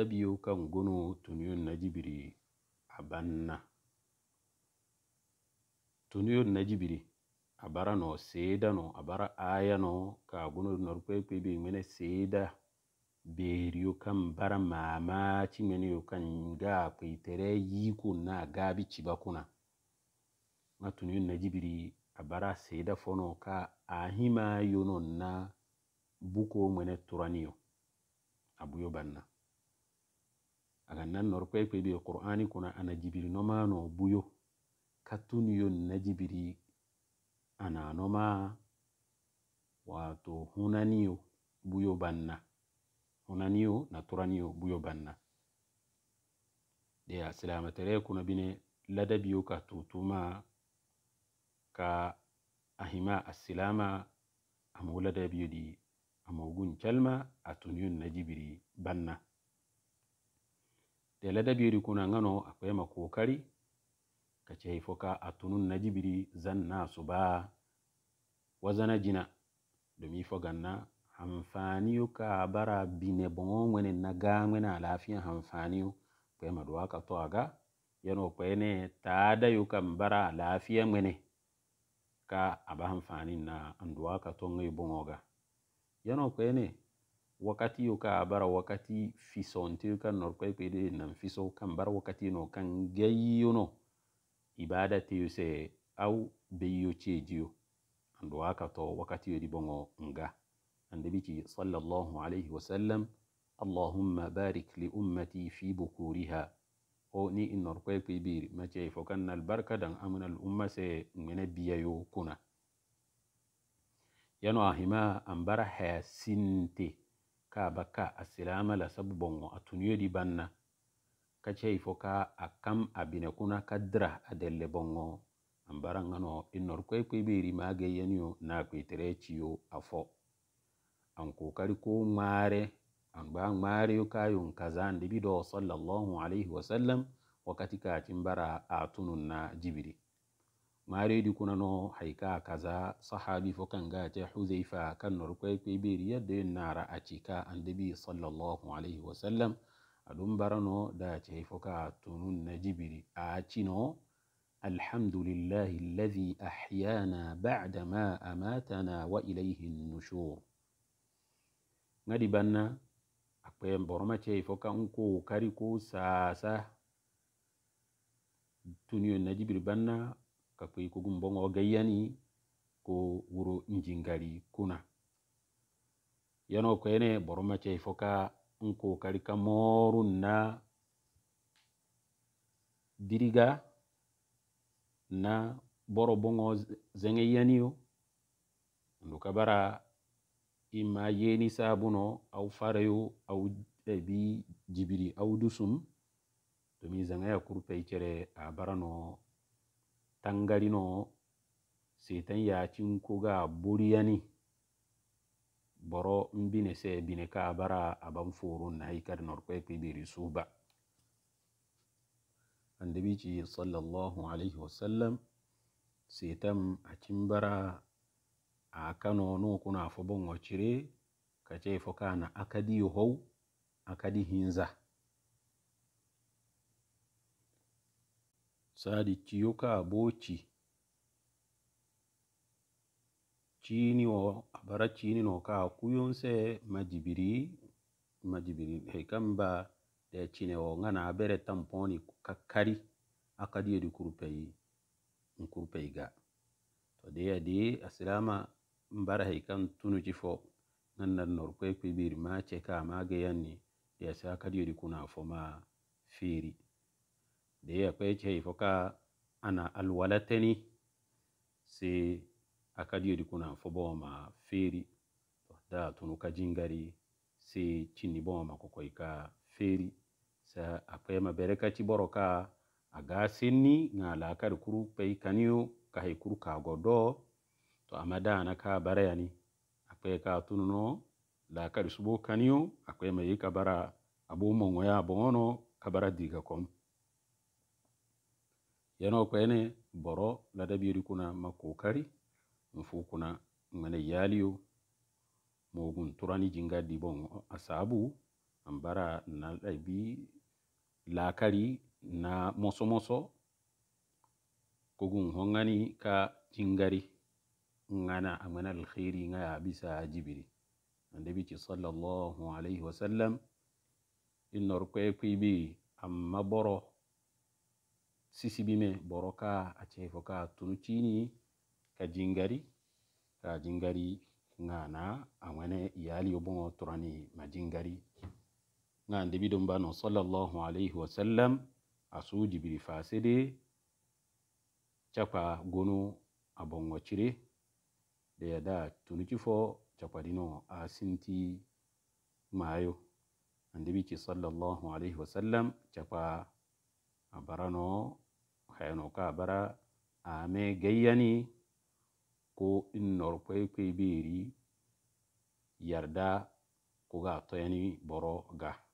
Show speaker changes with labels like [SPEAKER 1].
[SPEAKER 1] Tabiyo kaŋgono tuniyon jibiri a banna. Tuniyon najibiri a seda no a bara aayano na norukwe-kwe mene seda beri beeriyo kan bara mamaki ŋweniyo kan nga kwitere yikon na a gaabi cibakuna. Nga tuniyon jibiri a bara seda fono ka ahima hima na buko mene turaniyo. abuyo banna. aga nan nor kwe kwe qur'ani kuna ana jibiri noma no buyo katun yon na jibiri ana noma wato hunaniyo buyo banna hunaniyo na turaniyo buyo banna de a silamatare kuna bine ladabiyo ka tutuma ka ahima asilama amu ladabiyo di amogun calma atun yon na jibiri banna biri kuna ngano akwema kokari kacehaifoka atunun na jibiri zan nasu ba wazana jina domin foganna amfani yuka bara bine bongo ngwene na ga ngwene alafiyan hamfaniyu kwema maduwa ka to aga yano kwene taada yuka kan bara mwene ka aba hamfani na anduwa ka to ngai bongo ga yano kwene wakati yo ka bara wakati fisonti ka norkoy ko ide nan fiso kan bara wakati no kan gayyo no ibada te yo se au beyo chejiyo ando aka to wakati yo di bongo nga ande biki sallallahu alayhi wa sallam allahumma barik li ummati fi bukuriha o ni in norkoy ko ibiri mace fo kan nal barka dan amnal umma se ngene biyayo kuna yano ahima ambara haya sinte ka a bakka a silama la sabu boŋo a tunuyo di banna kacei fo ka a kam a bine kuna ka dira a delle boŋo an baraŋa no i norkoi kui biiri maage yeniyo na a kui tere ciyo a fo an kokari ko ŋmaare an ba ŋmaareyo ka yun kazandibi do sallallahu alaihi wasallam wakati ka tin bara a tunun na jibiri kuna no haika kaza sahabi fo kanga te hudhaifa kannor koye koye ɓeeri yadde nara acika annabi sallllahu alayhi wa sallam aɗum barano dace fo ka tunun najibiri achino acino alhamdulillahi alladi ahyana bada ma amatana wa ilayhi nushur ngadi banna akpe boromace fo ka nko kari ko sasa tuniyo na banna kakwi kugu n bɔŋɔ gayani ko wuro njingari jingari kuna yano kwene boroma chei foka n kokari moru na diriga na boro bongo zeŋe yaniyo ndo kabara ima yeni sabuno au farayo au ebi jibiri au dusum domin zanga ya kurpei chere a tangarino setan yacin ku ga buriya ni boro n bine se bine ka bara a ban forun na haikar norkwaiki biri su ba andabici sallallahu alaihi wasallam setan a cin bara a kano nu kuna fa bin wacire ka ce fa kana akadi hau akadi hinza sadi ciyo ka bo ci ciini wo abara ciini no ka kuyon se majibiri majibiri he kamba de cine wo ngana bere tamponi kakkari akadi yedi kurpeyi kurpeyi ga to de yadi asilama mbara he kam tunu ci fo nannan nor kwe kwe bir ma ce ka ma ga yanni de asa akadi yedi kuna fo ma firi da akwai ce foka ana alwalateni si akadiyo di kuna foboma feri da tunuka jingari si chini boma kokoika feri sa akwai bereka ci boroka aga sinni nga lakar kuru pei kaniyo ka hay kuru ka godo to amada na ka barayani akwai ka tununo lakar subo kaniyo akwai ma yi kabara abu mongoya bono kabara diga kom yano kwene boro la dabiri kuna makokari mfu kuna ngane yaliyo mogun turani jinga dibon asabu ambara na dabi lakari na moso moso kogun hongani ka jingari ngana amana alkhairi ngaya bisa jibiri ci sallallahu alaihi wasallam inor kwibi amma boro sisibime boro ka a ceefo ka tunu ciini ka jingari ka jingari ŋana a ŋane yaaliyo boŋo turani ma jingari ŋa ndebidom bano salallahu alayhi wasallam asu jibiri faasede capa gonu a boŋo cire deyada tunu ci fo capadino a sinti maayo andebi ci salallahu alayhi wasallam capa a barano hayano ka bara ame gayyani ko innor kwaikwai beri yarda ko ga toyani boro ga